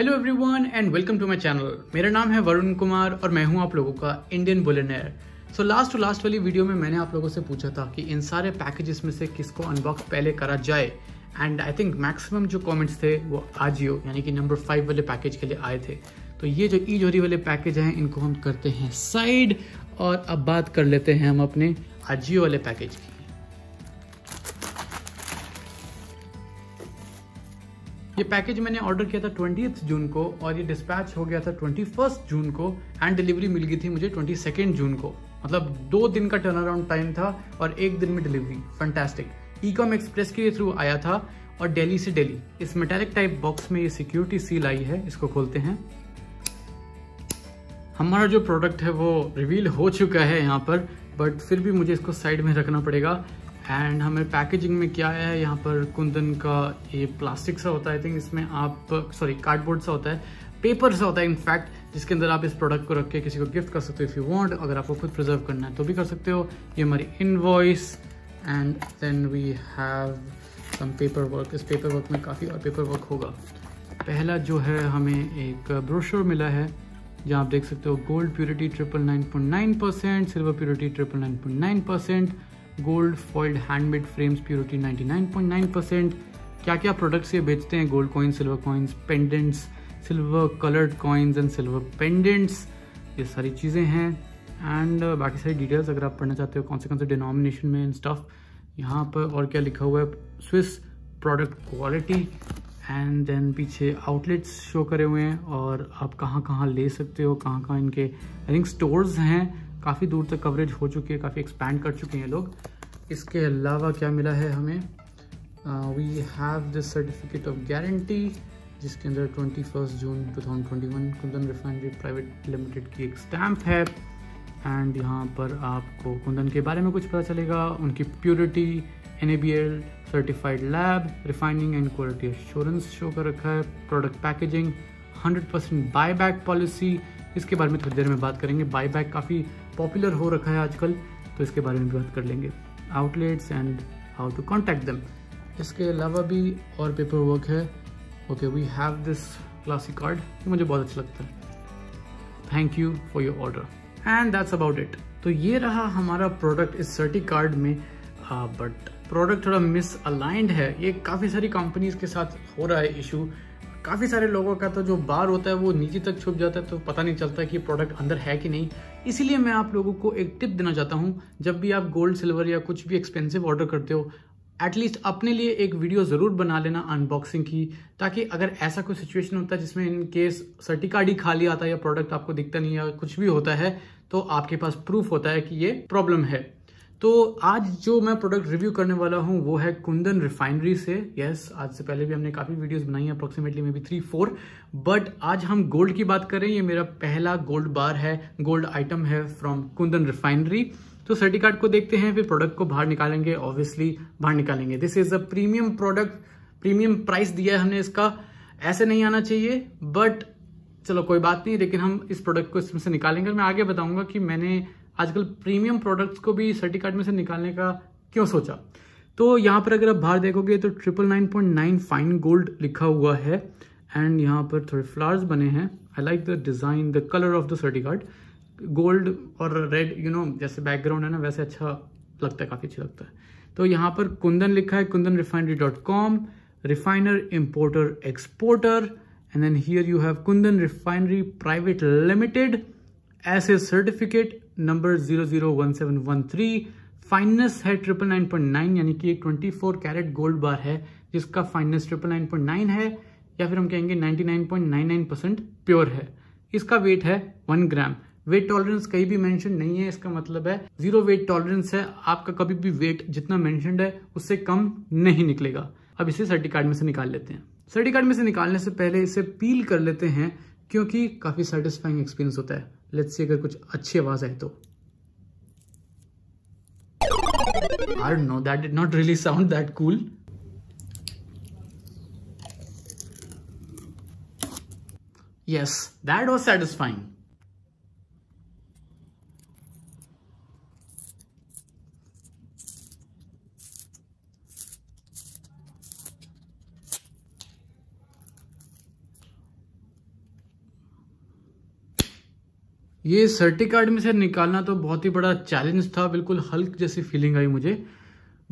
hello everyone and welcome to my channel मेरा नाम है वरुण कुमार और मैं हूं आप लोगों का Indian bullionaire so last to last वाली वीडियो में मैंने आप लोगों से पूछा था कि इन सारे पैकेजेस में से किसको अनबॉक्स पहले करा जाए एंड आई थिंक मैक्सिमम जो कमेंट्स थे वो आजियो यानी कि नंबर फाइव वाले पैकेज के लिए आए थे तो ये जो ई जोरी वाले पैकेज हैं इनको हम करते हैं साइड और अब बात कर लेते हैं हम अपने आजियो वाले पैकेज की ये पैकेज मैंने ऑर्डर किया था ट्वेंटी जून को और ये डिस्पैच हो गया था ट्वेंटी जून को एंड डिलीवरी मिल गई थी मुझे ट्वेंटी जून को मतलब दो दिन का टर्न अराउंड टाइम था और एक दिन में delivery fantastic E com express के थ्रू आया था और दिल्ली से दिल्ली इस मेटेलिक टाइप बॉक्स में ये सिक्योरिटी सील आई है इसको खोलते हैं हमारा जो प्रोडक्ट है वो रिवील हो चुका है यहाँ पर बट फिर भी मुझे इसको साइड में रखना पड़ेगा एंड हमें पैकेजिंग में क्या है यहाँ पर कुंदन का ये प्लास्टिक सा होता है आई थिंक इसमें आप सॉरी कार्डबोर्ड सा होता है पेपर सा होता है इनफैक्ट जिसके अंदर आप इस प्रोडक्ट को रख के किसी को गिफ्ट कर सकते हो इफ़ यू वांट अगर आपको खुद प्रिजर्व करना है तो भी कर सकते हो ये हमारी invoice and then we have some paperwork इस पेपर वर्क में काफ़ी और पेपर वर्क होगा पहला जो है हमें एक ब्रोशर मिला है जहाँ आप देख सकते हो gold purity triple nine point nine percent silver purity triple nine point nine percent gold foiled handmade frames purity 99.9 percent क्या क्या प्रोडक्ट्स ये बेचते हैं gold coins silver coins pendants silver coloured coins and silver pendants ये सारी चीज़ें हैं and uh, बाकी सारी डिटेल्स अगर आप पढ़ना चाहते हो कौन से कौन से डिनोमिनेशन में एंड स्टफ़ यहाँ पर और क्या लिखा हुआ है Swiss product quality and then पीछे आउटलेट्स शो करे हुए हैं और आप कहाँ कहाँ ले सकते हो कहाँ कहाँ इनके आई थिंक स्टोर्स हैं काफ़ी दूर तक कवरेज हो चुकी है काफ़ी एक्सपैंड कर चुके हैं लोग इसके अलावा क्या मिला है हमें we have this certificate of guarantee जिसके अंदर twenty first June two thousand twenty one Kundan refinery private limited की एक स्टैम्प है एंड यहाँ पर आपको कुंदन के बारे में कुछ पता चलेगा उनकी purity N A B L certified lab refining and quality assurance show कर रखा है product packaging hundred percent buy back policy इसके बारे में थोड़ी देर में बात करेंगे बाई बैक काफ़ी पॉपुलर हो रखा है आजकल तो इसके बारे में भी बात कर लेंगे outlets and how to contact them इसके अलावा भी और पेपर वर्क है okay we have this classic card ये मुझे बहुत अच्छा लगता है thank you for your order and that's about it तो ये रहा हमारा प्रोडक्ट इस सर्टी कार्ड में बट प्रोडक्ट थोड़ा मिस अलाइंड है ये काफ़ी सारी कंपनीज के साथ हो रहा है इशू काफ़ी सारे लोगों का तो जो बार होता है वो नीचे तक छुप जाता है तो पता नहीं चलता कि प्रोडक्ट अंदर है कि नहीं इसीलिए मैं आप लोगों को एक टिप देना चाहता हूँ जब भी आप गोल्ड सिल्वर या कुछ भी एक्सपेंसिव ऑर्डर करते हो एटलीस्ट अपने लिए एक वीडियो ज़रूर बना लेना अनबॉक्सिंग की ताकि अगर ऐसा कोई सिचुएशन होता है जिसमें इनकेस सर्टिकार्ड ही खाली आता है या प्रोडक्ट आपको दिखता नहीं या कुछ भी होता है तो आपके पास प्रूफ होता है कि ये प्रॉब्लम है तो आज जो मैं प्रोडक्ट रिव्यू करने वाला हूँ वो है कुंदन रिफाइनरी से यस yes, आज से पहले भी हमने काफ़ी वीडियोस बनाई हैं approximately maybe three four but आज हम गोल्ड की बात करें ये मेरा पहला गोल्ड बार है गोल्ड आइटम है फ्रॉम कुंदन रिफाइनरी तो सर्टी कार्ड को देखते हैं फिर प्रोडक्ट को बाहर निकालेंगे ऑब्वियसली बाहर निकालेंगे this is a premium product premium price दिया है हमने इसका ऐसे नहीं आना चाहिए बट चलो कोई बात नहीं लेकिन हम इस प्रोडक्ट को इसमें से निकालेंगे और मैं आगे बताऊंगा कि मैंने आजकल प्रीमियम प्रोडक्ट्स को भी सर्टी कार्ड में से निकालने का क्यों सोचा तो यहाँ पर अगर आप बाहर देखोगे तो triple nine point nine fine gold लिखा हुआ है एंड यहाँ पर थोड़े फ्लावर्स बने हैं I like the design the colour of the certicard gold और रेड यू नो जैसे बैकग्राउंड है ना वैसे अच्छा लगता है काफ़ी अच्छा लगता है तो यहाँ पर कुंदन लिखा है Kundan refinery dot com refiner importer exporter and then here you have Kundan refinery private limited S A certificate number zero zero one seven one three fineness है ट्रिपल नाइन पॉइंट नाइन यानी कि एक twenty four carat gold bar है जिसका fineness triple nine point nine है या फिर हम कहेंगे ninety nine point nine nine percent pure है इसका वेट है वन ग्राम वेट टॉलरेंस कहीं भी मेंशन नहीं है इसका मतलब है जीरो वेट टॉलरेंस है आपका कभी भी वेट जितना मेंशन है उससे कम नहीं निकलेगा अब इसे सर्टी कार्ड में से निकाल लेते हैं सर्टी कार्ड में से निकालने से पहले इसे पील कर लेते हैं क्योंकि काफ़ी सेटिस्फाइंग एक्सपीरियंस होता है लेट्स सी अगर कुछ अच्छी आवाज आए तो I know that it not really sound that cool yes that was satisfying ये सर्टी कार्ड में से निकालना तो बहुत ही बड़ा चैलेंज था बिल्कुल हल्क जैसी फीलिंग आई मुझे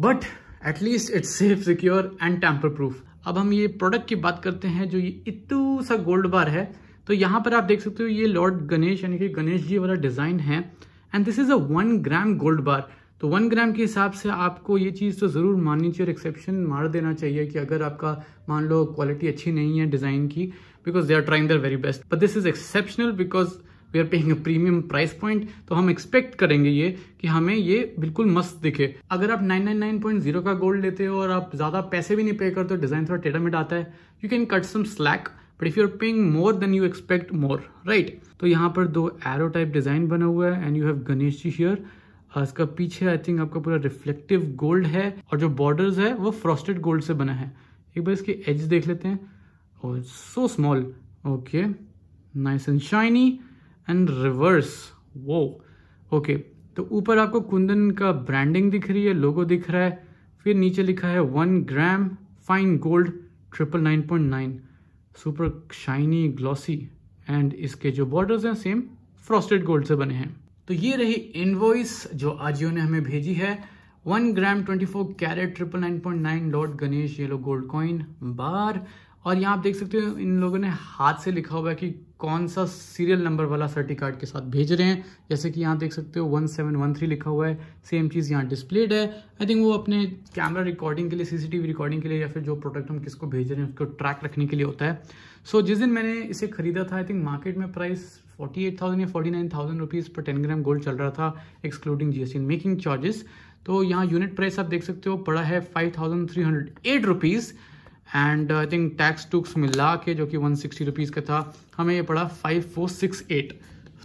but at least it's safe secure and tamper proof अब हम ये प्रोडक्ट की बात करते हैं जो ये इतू सा गोल्ड बार है तो यहाँ पर आप देख सकते हो ये लॉर्ड गणेश यानी कि गणेश जी वाला डिज़ाइन है and this is a one gram gold bar तो वन ग्राम के हिसाब से आपको ये चीज़ तो ज़रूर माननी चाहिए और एक्सेप्शन मार देना चाहिए कि अगर आपका मान लो क्वालिटी अच्छी नहीं है डिज़ाइन की because they are trying their very best but this is exceptional because we are paying premium price point तो हम एक्सपेक्ट करेंगे ये कि हमें ये बिल्कुल मस्त दिखे अगर आप 999.0 का गोल्ड लेते हो और आप ज़्यादा पैसे भी नहीं पे करते हो डिज़ाइन थोड़ा टेढ़ा मेट आता है you can cut some slack but if you are paying more then you expect more right तो यहाँ पर दो एरो टाइप डिज़ाइन बना हुआ है and you have Ganesh ji here इसका पीछे आई थिंक आपका पूरा रिफ्लेक्टिव गोल्ड है और जो बॉर्डर है वो फ्रॉस्टेड गोल्ड से बना है एक बार इसके एज देख लेते हैं और so small okay nice and shiny and reverse वो ओके तो ऊपर आपको कुंदन का ब्रांडिंग दिख रही है लोगो दिख रहा है फिर नीचे लिखा है one gram fine gold triple nine point nine super shiny glossy and इसके जो बॉर्डर्स हैं सेम फ्रॉस्टेड गोल्ड से बने हैं तो ये रही इनवॉइस जो आजियो ने हमें भेजी है one gram twenty four carat triple nine point nine dot Ganesh yellow gold coin bar और यहाँ आप देख सकते हो इन लोगों ने हाथ से लिखा हुआ है कि कौन सा सीरियल नंबर वाला सर्टी कार्ड के साथ भेज रहे हैं जैसे कि यहाँ देख सकते हो वन सेवन वन थ्री लिखा हुआ है सेम चीज़ यहाँ डिस्प्लेड है आई थिंक वो अपने कैमरा रिकॉर्डिंग के लिए सीसीटीवी रिकॉर्डिंग के लिए या फिर जो प्रोडक्ट हम किसको भेज रहे हैं उसको ट्रैक रखने के लिए होता है सो so, जिस दिन मैंने इसे खरीदा था आई थिंक मार्केट में प्राइस थाउजेंड या थाउजेंड रुपीज़ पर टेन ग्राम गोल्ड चल रहा था एक्सक्लूडिंग टी मेकिंग चार्जेस तो यहाँ यूनिट प्राइस आप देख सकते हो पड़ा है eight rupees and I think tax टूक्स मिला के जो कि वन सिक्सटी रुपीज़ का था हमें ये पड़ा फाइव फोर सिक्स एट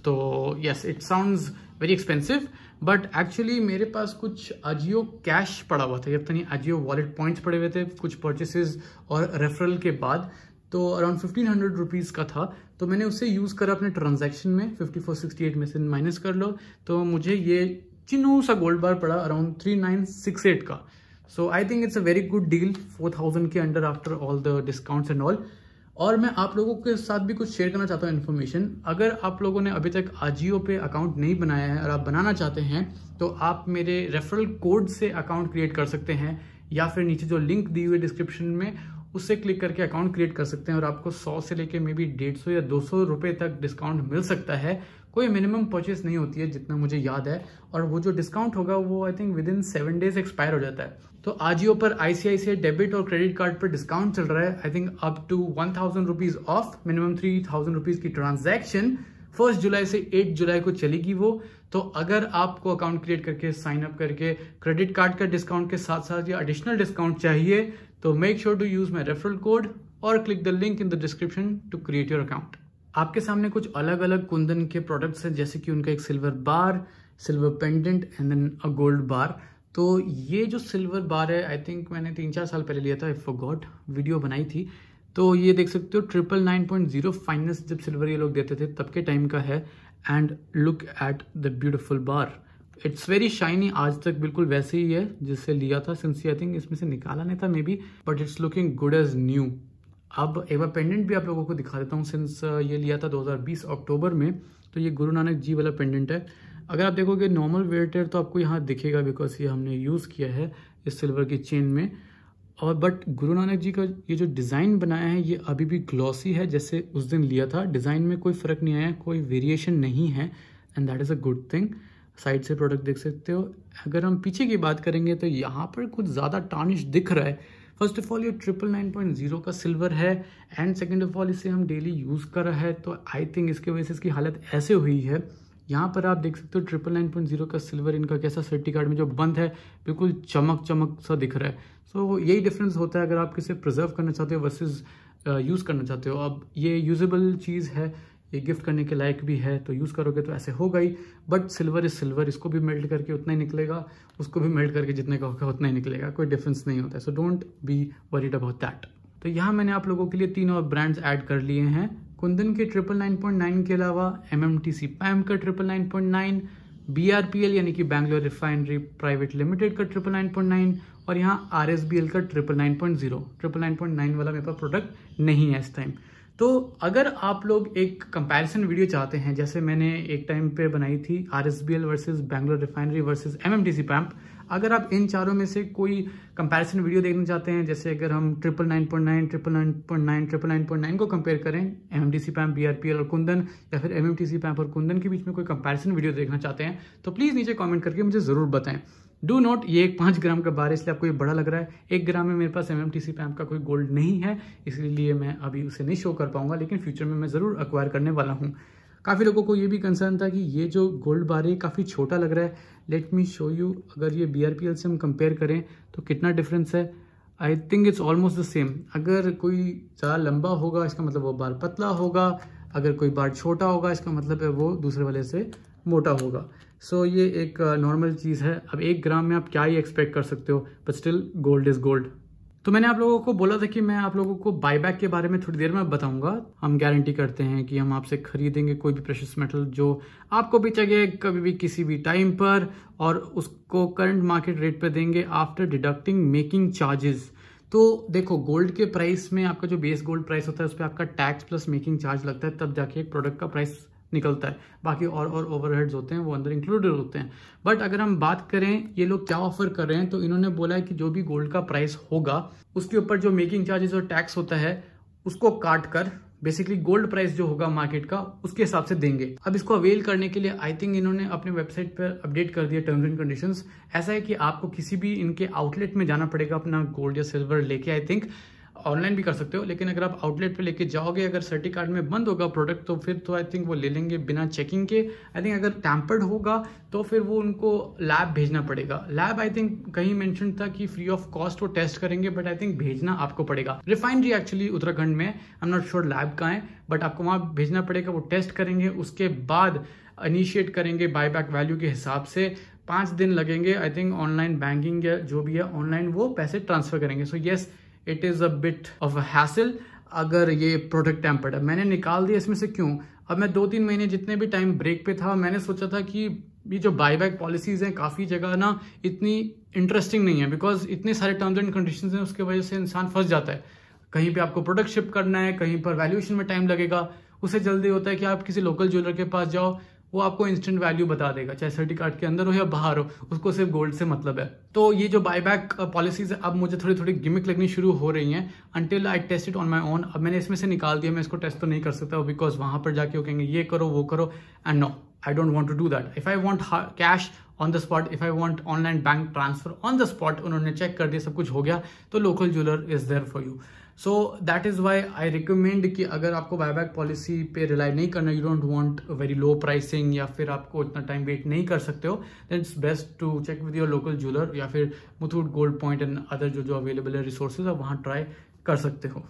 तो yes it sounds very expensive but actually मेरे पास कुछ अजियो कैश पड़ा हुआ था जब तीन अजियो वॉलेट पॉइंट्स पड़े हुए थे कुछ परचेसेस और रेफरल के बाद तो अराउंड फिफ्टीन हंड्रेड रुपीज़ का था तो मैंने उसे यूज़ करा अपने ट्रांजेक्शन में फिफ्टी फोर सिक्सटी एट में से माइनस कर लो तो मुझे ये चिनू सा गोल्ड बार पड़ा around three nine six eight का so I think it's a very good deal four thousand के under after all the discounts and all और मैं आप लोगों के साथ भी कुछ शेयर करना चाहता हूँ इन्फॉर्मेशन अगर आप लोगों ने अभी तक आजियो पे अकाउंट नहीं बनाया है और आप बनाना चाहते हैं तो आप मेरे रेफरल कोड से अकाउंट क्रिएट कर सकते हैं या फिर नीचे जो लिंक दी हुई है डिस्क्रिप्शन में उससे क्लिक करके अकाउंट क्रिएट कर सकते हैं और आपको 100 से लेके मे बी डेढ़ या दो सौ तक डिस्काउंट मिल सकता है कोई मिनिमम परचेस नहीं होती है जितना मुझे याद है और वो जो डिस्काउंट होगा वो I think within seven days expire हो जाता है तो आजियो पर आईसीआईसीआई डेबिट और क्रेडिट कार्ड पर डिस्काउंट चल रहा है I think up to one thousand rupees off minimum three thousand rupees की ट्रांजेक्शन फर्स्ट जुलाई से एट जुलाई को चलेगी वो तो अगर आपको अकाउंट क्रिएट करके साइन अप करके क्रेडिट कार्ड का डिस्काउंट के साथ साथ ये एडिशनल डिस्काउंट चाहिए तो make sure to use my referral code और click the link in the description to create your account आपके सामने कुछ अलग अलग कुंदन के प्रोडक्ट्स हैं जैसे कि उनका एक silver bar silver pendant and then a gold bar तो ये जो सिल्वर बार है आई थिंक मैंने तीन चार साल पहले लिया था आई फॉरगॉट वीडियो बनाई थी तो ये देख सकते हो triple nine point zero fineness जब सिल्वर ये लोग देते थे तब के टाइम का है and look at the beautiful bar it's very shiny आज तक बिल्कुल वैसे ही है जिससे लिया था सिंस आई थिंक इसमें से निकाला नहीं था maybe but it's looking good as new अब एक बार पेंडेंट भी आप लोगों को दिखा देता हूँ सिंस uh, ये लिया था 2020 अक्टूबर में तो ये गुरु नानक जी वाला पेंडेंट है अगर आप देखोगे नॉर्मल वेटर तो आपको यहाँ दिखेगा बिकॉज ये हमने यूज़ किया है इस सिल्वर की चेन में और बट गुरु नानक जी का ये जो डिज़ाइन बनाया है ये अभी भी ग्लॉसी है जैसे उस दिन लिया था डिज़ाइन में कोई फ़र्क नहीं आया कोई वेरिएशन नहीं है and that is a good thing side से प्रोडक्ट देख सकते हो अगर हम पीछे की बात करेंगे तो यहाँ पर कुछ ज़्यादा टार्निश दिख रहा है फर्स्ट ऑफ ऑल ये ट्रिपल नाइन पॉइंट जीरो का सिल्वर है एंड सेकेंड ऑफ ऑल इसे हम डेली यूज़ कर रहे हैं तो आई थिंक इसके वजह से इसकी हालत ऐसे हुई है यहाँ पर आप देख सकते हो ट्रिपल नाइन पॉइंट जीरो का सिल्वर इनका कैसा सर्टी कार्ड में जो बंद है बिल्कुल चमक चमक सा दिख रहा है सो so, यही डिफरेंस होता है अगर आप किसे प्रिजर्व करना चाहते हो वर्सेज यूज़ करना चाहते हो अब ये यूजेबल चीज़ है ये गिफ्ट करने के लायक भी है तो यूज़ करोगे तो ऐसे होगा ही बट सिल्वर इज़ सिल्वर इसको भी मेल्ट करके उतना ही निकलेगा उसको भी मेल्ट करके जितने का होगा उतना ही निकलेगा कोई डिफरेंस नहीं होता है so don't be worried about that तो यहाँ मैंने आप लोगों के लिए तीन और ब्रांड्स ऐड कर लिए हैं कुंदन के ट्रिपल नाइन पॉइंट नाइन के अलावा M M T C PAMP का triple nine point nine B R P L यानी कि बैंगलोर रिफाइनरी प्राइवेट लिमिटेड का ट्रिपल नाइन पॉइंट नाइन और यहाँ आर एस बी एल का triple nine point zero triple nine point nine वाला मेरे पास product नहीं है इस टाइम तो अगर आप लोग एक कंपैरिजन वीडियो चाहते हैं जैसे मैंने एक टाइम पे बनाई थी R S B L versus Bangalore refinery versus M M T C PAMP अगर आप इन चारों में से कोई कंपैरिजन वीडियो देखना चाहते हैं जैसे अगर हम triple nine point nine triple nine point nine triple nine point nine को कंपेयर करें M M T C PAMP B R P L और कुंदन या फिर M M T C PAMP और कुंदन के बीच में कोई कंपैरिजन वीडियो देखना चाहते हैं तो प्लीज़ नीचे कॉमेंट करके मुझे ज़रूर बताएं डू नॉट ये एक पाँच ग्राम का बार इसलिए आपको ये बड़ा लग रहा है एक ग्राम में मेरे पास एम एम टी सी पे का कोई गोल्ड नहीं है इसलिए मैं अभी उसे नहीं शो कर पाऊंगा लेकिन फ्यूचर में मैं ज़रूर अक्वायर करने वाला हूँ काफ़ी लोगों को ये भी कंसर्न था कि ये जो गोल्ड बार है काफ़ी छोटा लग रहा है लेट मी शो यू अगर ये बी से हम कंपेयर करें तो कितना डिफरेंस है I think it's almost the same अगर कोई ज़्यादा लंबा होगा इसका मतलब वो बार पतला होगा अगर कोई बार छोटा होगा इसका मतलब है वो दूसरे वाले से मोटा होगा सो so, ये एक नॉर्मल uh, चीज़ है अब एक ग्राम में आप क्या ही एक्सपेक्ट कर सकते हो but still gold is gold तो मैंने आप लोगों को बोला था कि मैं आप लोगों को बायबैक के बारे में थोड़ी देर में बताऊंगा हम गारंटी करते हैं कि हम आपसे खरीदेंगे कोई भी प्रेशस मेटल जो आपको भी चाहिए कभी भी किसी भी टाइम पर और उसको करंट मार्केट रेट पर देंगे आफ्टर डिडक्टिंग मेकिंग चार्जेस तो देखो गोल्ड के प्राइस में आपका जो बेस गोल्ड प्राइस होता है उस पर आपका टैक्स प्लस मेकिंग चार्ज लगता है तब जाके एक प्रोडक्ट का प्राइस निकलता है बाकी और और ओवरहेड्स होते हैं वो अंदर इंक्लूडेड होते हैं बट अगर हम बात करें ये लोग क्या ऑफर कर रहे हैं तो इन्होंने बोला है कि जो भी गोल्ड का प्राइस होगा उसके ऊपर जो मेकिंग चार्जेस और टैक्स होता है उसको काट कर बेसिकली गोल्ड प्राइस जो होगा मार्केट का उसके हिसाब से देंगे अब इसको अवेल करने के लिए आई थिंक इन्होंने अपने वेबसाइट पर अपडेट कर दिया टर्म्स एंड कंडीशंस ऐसा है कि आपको किसी भी इनके आउटलेट में जाना पड़ेगा अपना गोल्ड या सिल्वर लेके आई थिंक ऑनलाइन भी कर सकते हो लेकिन अगर आप आउटलेट पे लेके जाओगे अगर सर्टी कार्ड में बंद होगा प्रोडक्ट तो फिर तो आई थिंक वो ले लेंगे बिना चेकिंग के आई थिंक अगर टैम्पर्ड होगा तो फिर वो उनको लैब भेजना पड़ेगा लैब आई थिंक कहीं मैंशन था कि फ्री ऑफ कॉस्ट वो टेस्ट करेंगे बट आई थिंक भेजना आपको पड़ेगा रिफाइनरी एक्चुअली उत्तराखंड में I am not sure lab का है बट आपको वहाँ भेजना पड़ेगा वो टेस्ट करेंगे उसके बाद इनिशिएट करेंगे बाय बैक वैल्यू के हिसाब से पाँच दिन लगेंगे आई थिंक ऑनलाइन बैंकिंग या जो भी है ऑनलाइन वो पैसे ट्रांसफर करेंगे so so, yes yes, it is a bit of a hassle अगर ये प्रोडक्ट टेम्पर्ड है मैंने निकाल दिया इसमें से क्यों अब मैं दो तीन महीने जितने भी टाइम ब्रेक पे था मैंने सोचा था कि ये जो बैक पॉलिसीज़ हैं काफ़ी जगह ना इतनी इंटरेस्टिंग नहीं है बिकॉज इतने सारे टर्म्स एंड कंडीशन हैं उसके वजह से इंसान फंस जाता है कहीं पे आपको प्रोडक्ट शिप करना है कहीं पर वैल्यूएशन में टाइम लगेगा उसे जल्दी होता है कि आप किसी लोकल ज्वेलर के पास जाओ वो आपको इंस्टेंट वैल्यू बता देगा चाहे सर्टी कार्ड के अंदर हो या बाहर हो उसको सिर्फ गोल्ड से मतलब है तो ये जो बायबैक uh, पॉलिसीज अब मुझे थोड़ी थोड़ी गिमिक लगनी शुरू हो रही हैं until I test it on my own अब मैंने इसमें से निकाल दिया मैं इसको टेस्ट तो नहीं कर सकता बिकॉज वहां पर जाके वो कहेंगे ये करो वो करो and no I don't want to do that if I want cash on the spot if I want online bank transfer on the spot उन्होंने चेक कर दिया सब कुछ हो गया तो local jeweller is there for you so that is why I recommend कि अगर आपको बायबैक पॉलिसी पे रिलाई नहीं करना you don't want very low pricing या फिर आपको इतना टाइम वेट नहीं कर सकते हो then it's best to check with your local jeweller या फिर Muthoot gold point and other जो जो अवेलेबल है रिसोर्सेज आप वहाँ ट्राई कर सकते हो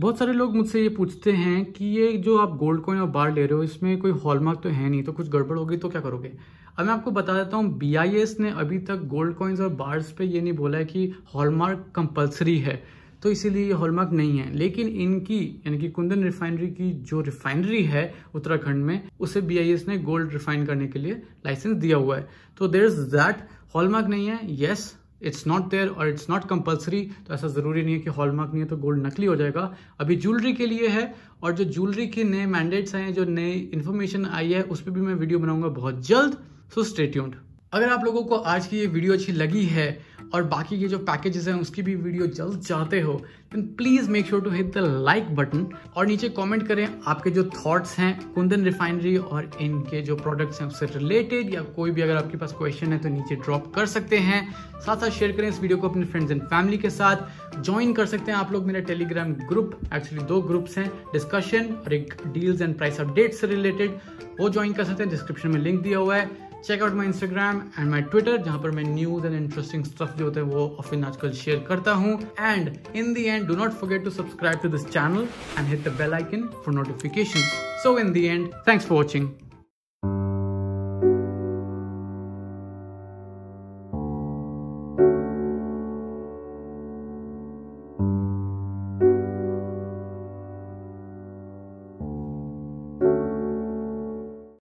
बहुत सारे लोग मुझसे ये पूछते हैं कि ये जो आप गोल्ड कॉइन और बार ले रहे हो इसमें कोई हॉलमार्क तो है नहीं तो कुछ गड़बड़ होगी तो क्या करोगे अब मैं आपको बता देता हूँ बी ने अभी तक गोल्ड कॉइन्स और बार्स पे ये नहीं बोला है कि हॉलमार्क कंपलसरी है तो इसीलिए ये हॉलमार्क नहीं है लेकिन इनकी यानी कि कुंदन रिफाइनरी की जो रिफाइनरी है उत्तराखंड में उसे बी ने गोल्ड रिफाइन करने के लिए लाइसेंस दिया हुआ है तो देर इज दैट हॉलमार्क नहीं है येस इट्स नॉट देयर और इट्स नॉट कंपल्सरी तो ऐसा ज़रूरी नहीं है कि हॉलमार्क नहीं है तो गोल्ड नकली हो जाएगा अभी ज्वेलरी के लिए है और जो ज्वेलरी के नए मैंडेट्स आए हैं जो नए इन्फॉर्मेशन आई है उस पर भी मैं वीडियो बनाऊंगा बहुत जल्द सो स्टेट्यूंट अगर आप लोगों को आज की ये वीडियो अच्छी लगी है और बाकी के जो पैकेजेस हैं उसकी भी वीडियो जल्द चाहते हो then please make sure to hit the like button और नीचे कमेंट करें आपके जो थॉट्स हैं कुंदन रिफाइनरी और इनके जो प्रोडक्ट्स हैं उससे रिलेटेड या कोई भी अगर आपके पास क्वेश्चन है तो नीचे ड्रॉप कर सकते हैं साथ साथ शेयर करें इस वीडियो को अपने फ्रेंड्स एंड फैमिली के साथ ज्वाइन कर सकते हैं आप लोग मेरा टेलीग्राम ग्रुप एक्चुअली दो ग्रुप्स हैं डिस्कशन और एक डील्स एंड प्राइस अपडेट से रिलेटेड वो ज्वाइन कर सकते हैं डिस्क्रिप्शन में लिंक दिया हुआ है check out my Instagram and my Twitter जहां पर मैं न्यूज एंड इंटरेस्टिंग स्टफ जो होते हैं वो ऑफिन आजकल शेयर करता हूँ and in the end do not forget to subscribe to this channel and hit the bell icon for notification so in the end thanks for watching